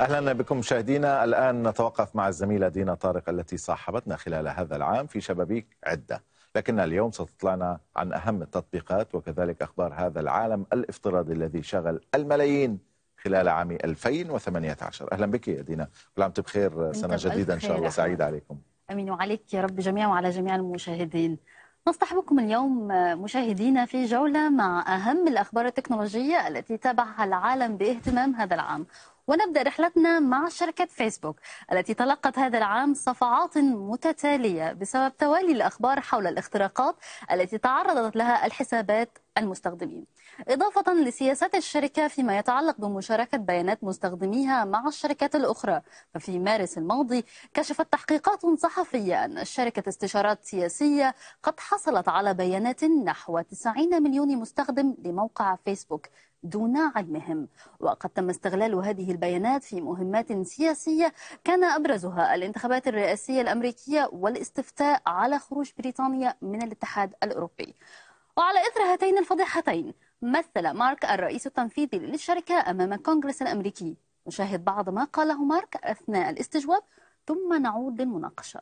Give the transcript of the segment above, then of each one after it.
اهلا بكم مشاهدينا الان نتوقف مع الزميله دينا طارق التي صاحبتنا خلال هذا العام في شبابيك عده لكن اليوم ستطلعنا عن اهم التطبيقات وكذلك اخبار هذا العالم الافتراضي الذي شغل الملايين خلال عام 2018 اهلا بك يا دينا كل عام بخير سنه جديده ان شاء الله سعيده عليكم امين وعليك يا رب جميعا وعلى جميع المشاهدين نصطحبكم اليوم مشاهدينا في جولة مع أهم الأخبار التكنولوجية التي تابعها العالم باهتمام هذا العام ونبدأ رحلتنا مع شركة فيسبوك التي تلقت هذا العام صفعات متتالية بسبب توالي الأخبار حول الاختراقات التي تعرضت لها الحسابات المستخدمين إضافة لسياسات الشركة فيما يتعلق بمشاركة بيانات مستخدميها مع الشركات الأخرى ففي مارس الماضي كشفت تحقيقات صحفية أن شركة استشارات سياسية قد حصلت على بيانات نحو 90 مليون مستخدم لموقع فيسبوك دون علمهم وقد تم استغلال هذه البيانات في مهمات سياسية كان أبرزها الانتخابات الرئاسية الأمريكية والاستفتاء على خروج بريطانيا من الاتحاد الأوروبي وعلى إثر هاتين الفضيحتين مثل مارك الرئيس التنفيذي للشركة أمام الكونغرس الأمريكي نشاهد بعض ما قاله مارك أثناء الاستجواب ثم نعود للمناقشة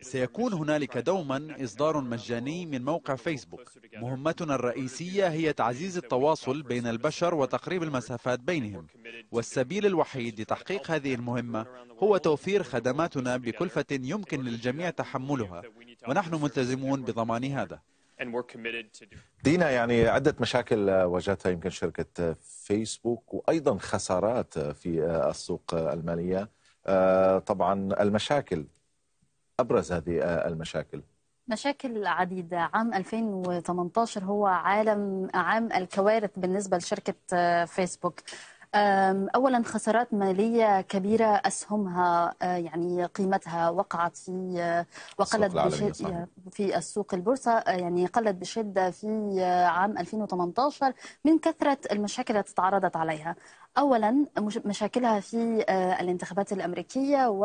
سيكون هنالك دوما إصدار مجاني من موقع فيسبوك مهمتنا الرئيسية هي تعزيز التواصل بين البشر وتقريب المسافات بينهم والسبيل الوحيد لتحقيق هذه المهمة هو توفير خدماتنا بكلفة يمكن للجميع تحملها ونحن ملتزمون بضمان هذا دينا يعني عدة مشاكل آه، واجهتها يمكن شركة آه، فيسبوك وأيضا خسارات آه، في السوق المالية طبعا المشاكل أبرز هذه المشاكل مشاكل عديدة عام 2018 هو عالم عام الكوارث بالنسبة لشركة فيسبوك اولا خسارات ماليه كبيره اسهمها أه، يعني قيمتها وقعت في أه، وقلت بشده في السوق البورصه أه، يعني قلت بشده في عام 2018 من كثره المشاكل التي تعرضت عليها اولا مشاكلها في الانتخابات الامريكيه و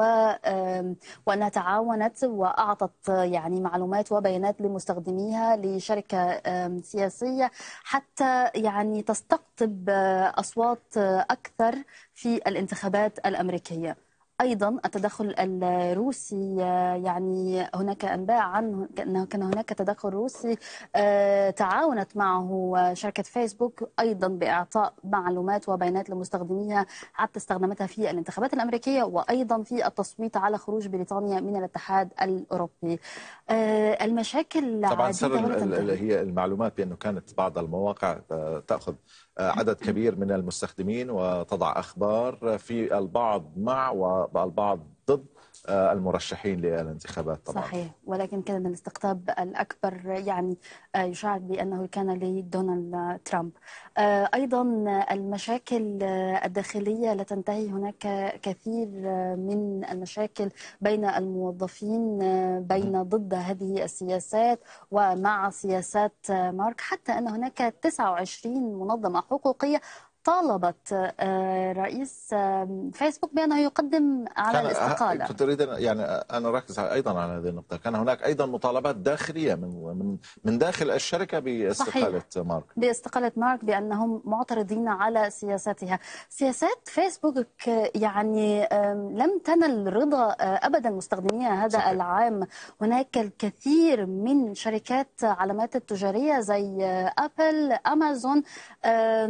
وانها تعاونت واعطت يعني معلومات وبيانات لمستخدميها لشركه سياسيه حتى يعني تستقطب اصوات أكثر في الانتخابات الأمريكية ايضا التدخل الروسي آه، يعني هناك انباء عنه انه كان هناك تدخل روسي آه، تعاونت معه آه، شركه فيسبوك ايضا باعطاء معلومات وبيانات لمستخدميها حتى استخدمتها في الانتخابات الامريكيه وايضا في التصويت على خروج بريطانيا من الاتحاد الاوروبي المشاكل طبعا سر هي المعلومات بانه كانت بعض المواقع تاخذ عدد كبير من المستخدمين وتضع اخبار في البعض مع و البعض ضد آه، المرشحين للانتخابات طبعا صحيح ولكن كان الاستقطاب الأكبر يعني آه، يشاع بأنه كان لدونالد ترامب آه، أيضا المشاكل الداخلية لا تنتهي هناك كثير من المشاكل بين الموظفين بين ضد هذه السياسات ومع سياسات مارك حتى أن هناك 29 منظمة حقوقية طالبت آه، رئيس فيسبوك بأنه يقدم على أه، الاستقالة كنت أريد يعني أه، انا أركز أيضا على هذه النقطة كان هناك أيضا مطالبات داخلية من من من داخل الشركة باستقالة صحيح. مارك باستقالة مارك بأنهم معترضين على سياساتها سياسات فيسبوك يعني لم تنل رضا أبدا مستخدميها هذا صحيح. العام هناك الكثير من شركات علامات التجارية زي أبل أمازون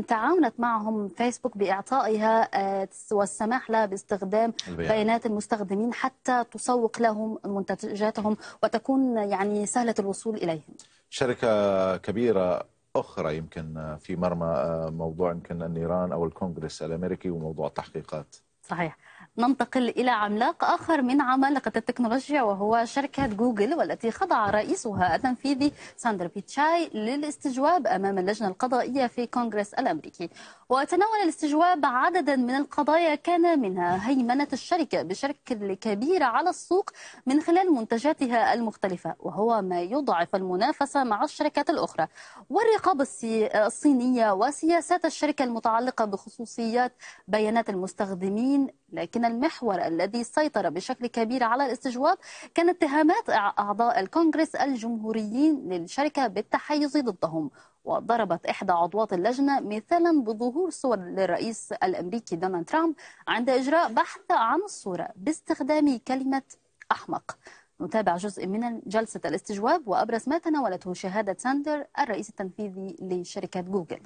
تعاونت معهم أمام فيسبوك بإعطائها آه، والسماح لها باستخدام بيانات المستخدمين حتى تسوق لهم منتجاتهم وتكون يعني سهلة الوصول إليهم شركة كبيرة أخرى يمكن في مرمى آه، موضوع يمكن النيران أو الكونغرس الأمريكي وموضوع التحقيقات صحيح ننتقل إلى عملاق آخر من عمالقة التكنولوجيا وهو شركة جوجل والتي خضع رئيسها التنفيذي ساندر بيتشاي للاستجواب أمام اللجنة القضائية في كونغرس الأمريكي وتناول الاستجواب عددا من القضايا كان منها هيمنة الشركة بشكل كبير على السوق من خلال منتجاتها المختلفة وهو ما يضعف المنافسة مع الشركات الأخرى والرقابة الصينية وسياسات الشركة المتعلقة بخصوصيات بيانات المستخدمين لكن المحور الذي سيطر بشكل كبير على الاستجواب كان اتهامات أعضاء الكونغرس الجمهوريين للشركة بالتحيز ضدهم وضربت إحدى عضوات اللجنة مثالا بظهور صور للرئيس الأمريكي دونالد ترامب عند إجراء بحث عن الصورة باستخدام كلمة أحمق نتابع جزء من جلسة الاستجواب وأبرز ما تناولته شهادة ساندر الرئيس التنفيذي لشركة جوجل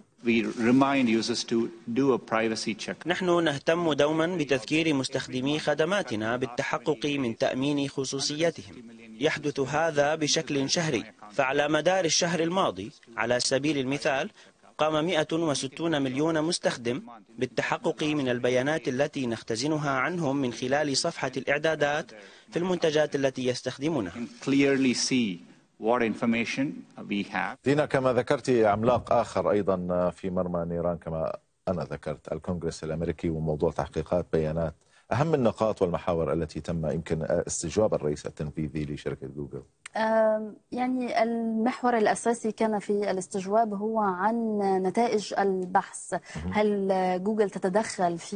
نحن نهتم دوما بتذكير مستخدمي خدماتنا بالتحقق من تأمين خصوصيتهم يحدث هذا بشكل شهري فعلى مدار الشهر الماضي على سبيل المثال قام 160 مليون مستخدم بالتحقق من البيانات التي نختزنها عنهم من خلال صفحة الإعدادات في المنتجات التي يستخدمونها دينا كما ذكرت عملاق آخر أيضا في مرمى نيران كما أنا ذكرت الكونغرس الأمريكي وموضوع تحقيقات بيانات أهم النقاط والمحاور التي تم يمكن استجواب الرئيس التنفيذي لشركة جوجل يعني المحور الأساسي كان في الاستجواب هو عن نتائج البحث هل جوجل تتدخل في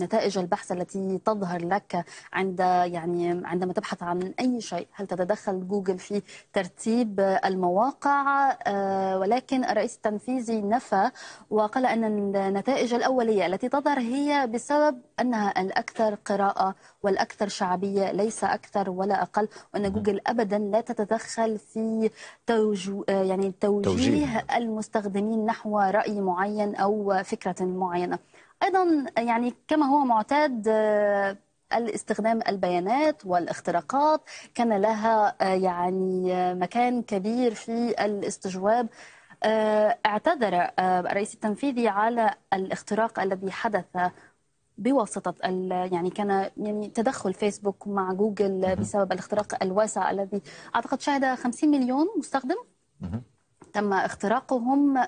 نتائج البحث التي تظهر لك عند يعني عندما تبحث عن أي شيء هل تتدخل جوجل في ترتيب المواقع آه، ولكن الرئيس التنفيذي نفى وقال أن النتائج الأولية التي تظهر هي بسبب أنها الأكثر قراءة والأكثر شعبية ليس أكثر ولا أقل وأن جوجل أبدا ابدا لا تتدخل في توجو آه، يعني توجيه, توجيه المستخدمين نحو راي معين او فكره معينه ايضا يعني كما هو معتاد آه، الاستخدام البيانات والاختراقات كان لها آه، يعني مكان كبير في الاستجواب اعتذر الرئيس التنفيذي على الاختراق الذي حدث بواسطه يعني كان يعني تدخل فيسبوك مع جوجل بسبب الاختراق الواسع الذي اعتقد شهد 50 مليون مستخدم تم اختراقهم آه،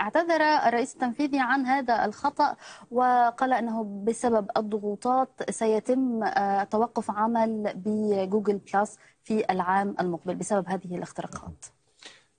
اعتذر الرئيس التنفيذي عن هذا الخطأ وقال أنه بسبب الضغوطات سيتم آه، توقف عمل بجوجل بلس في العام المقبل بسبب هذه الاختراقات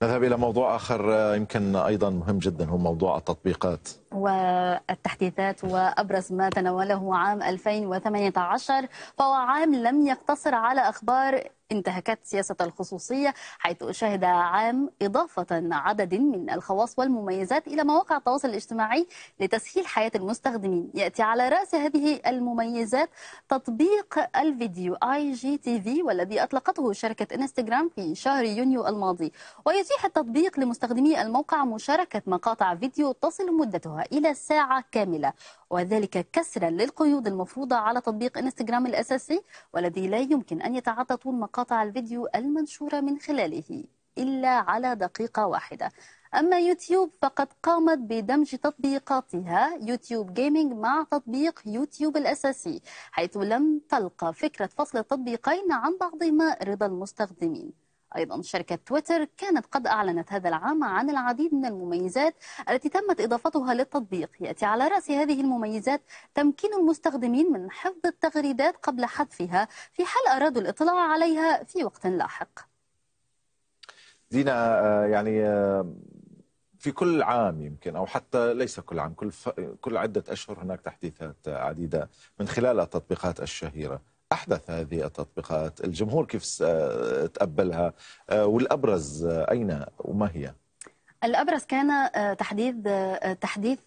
نذهب إلى موضوع آخر آه، يمكن أيضا مهم جدا هو موضوع التطبيقات والتحديثات وأبرز ما تناوله عام 2018 فهو عام لم يقتصر على أخبار انتهكت سياسة الخصوصية حيث شهد عام إضافة عدد من الخواص والمميزات إلى مواقع التواصل الاجتماعي لتسهيل حياة المستخدمين يأتي على رأس هذه المميزات تطبيق الفيديو آي جي تي في والذي أطلقته شركة إنستغرام في شهر يونيو الماضي ويتيح التطبيق لمستخدمي الموقع مشاركة مقاطع فيديو تصل مدتها إلى ساعة كاملة وذلك كسرا للقيود المفروضة على تطبيق انستغرام الأساسي والذي لا يمكن أن يتعدى طول مقاطع الفيديو المنشورة من خلاله إلا على دقيقة واحدة أما يوتيوب فقد قامت بدمج تطبيقاتها يوتيوب جيمنج مع تطبيق يوتيوب الأساسي حيث لم تلقى فكرة فصل التطبيقين عن بعضهما رضا المستخدمين أيضا شركة تويتر كانت قد أعلنت هذا العام عن العديد من المميزات التي تمت إضافتها للتطبيق يأتي على رأس هذه المميزات تمكين المستخدمين من حفظ التغريدات قبل حذفها في حال أرادوا الاطلاع عليها في وقت لاحق دينا آه، يعني آه، في كل عام يمكن او حتى ليس كل عام كل ف... كل عده اشهر هناك تحديثات عديده من خلال التطبيقات الشهيره أحدث هذه التطبيقات الجمهور كيف آه، تقبلها آه، والأبرز آه، أين وما هي؟ الابرز كان تحديد تحديث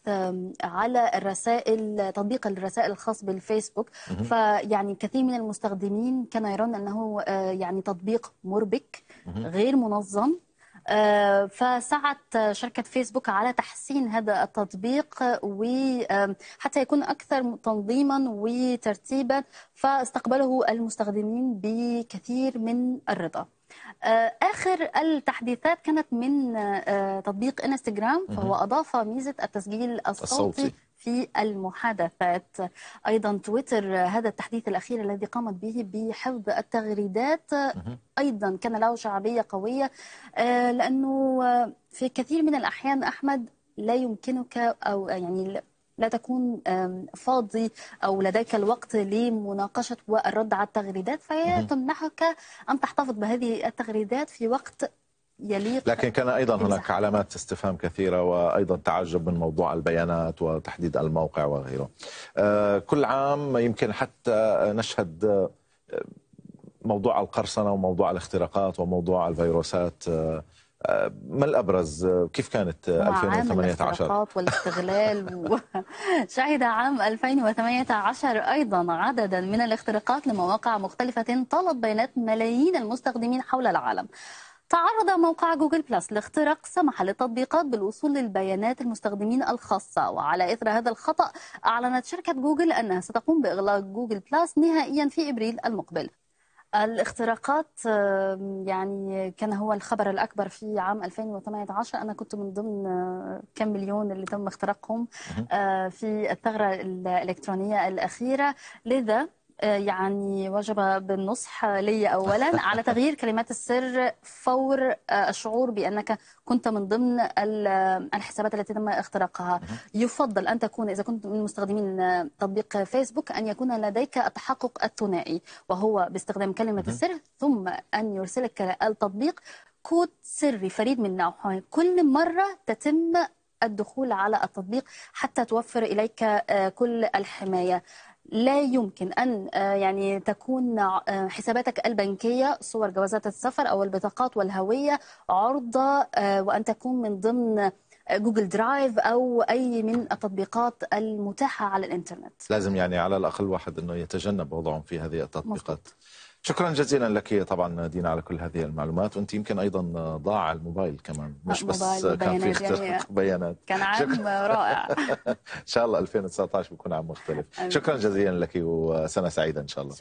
على الرسائل تطبيق الرسائل الخاص بالفيسبوك فيعني كثير من المستخدمين كان يرون انه يعني تطبيق مربك غير منظم آه، فسعت شركة فيسبوك على تحسين هذا التطبيق وحتى يكون أكثر تنظيما وترتيبا فاستقبله المستخدمين بكثير من الرضا آه، اخر التحديثات كانت من آه، تطبيق انستغرام فهو اضاف ميزه التسجيل الصوتي, الصوتي. في المحادثات أيضا تويتر هذا التحديث الأخير الذي قامت به بحفظ التغريدات أيضا كان له شعبية قوية آه، لأنه في كثير من الأحيان أحمد لا يمكنك أو يعني لا تكون فاضي او لديك الوقت لمناقشه والرد على التغريدات فهي تمنحك ان تحتفظ بهذه التغريدات في وقت يليق لكن كان ايضا هناك علامات استفهام كثيره وايضا تعجب من موضوع البيانات وتحديد الموقع وغيره. آه، كل عام يمكن حتى نشهد آه، موضوع القرصنه وموضوع الاختراقات وموضوع الفيروسات آه، ما الابرز كيف كانت 2018 عام والاستغلال شهد عام 2018 ايضا عددا من الاختراقات لمواقع مختلفه طالت بيانات ملايين المستخدمين حول العالم تعرض موقع جوجل بلس لاختراق سمح للتطبيقات بالوصول للبيانات المستخدمين الخاصة وعلى إثر هذا الخطأ أعلنت شركة جوجل أنها ستقوم بإغلاق جوجل بلس نهائيا في إبريل المقبل الاختراقات يعني كان هو الخبر الأكبر في عام 2018 أنا كنت من ضمن آه، كم مليون اللي تم اختراقهم آه، في الثغرة الإلكترونية الأخيرة لذا آه، يعني وجب بالنصح لي اولا على تغيير كلمات السر فور آه، الشعور بانك كنت من ضمن الحسابات التي تم اختراقها يفضل ان تكون اذا كنت من مستخدمين آه، تطبيق فيسبوك ان يكون لديك التحقق الثنائي وهو باستخدام كلمه السر ثم ان يرسلك التطبيق كود سري فريد من نوعه كل مره تتم الدخول على التطبيق حتى توفر اليك كل الحمايه لا يمكن ان آه، يعني تكون آه، حساباتك البنكيه صور جوازات السفر او البطاقات والهويه عرضه آه، وان تكون من ضمن جوجل درايف او اي من التطبيقات المتاحه على الانترنت لازم يعني على الاقل واحد انه يتجنب وضعهم في هذه التطبيقات مصدر. شكرا جزيلا لك طبعا دينا على كل هذه المعلومات وانت يمكن ايضا ضاع الموبايل كمان مش آه، بس كان في يعني اختراق آه، بيانات كان عام شكرا. رائع ان شاء الله 2019 بيكون عام مختلف شكرا جزيلا لك وسنه سعيده ان شاء الله شكرا.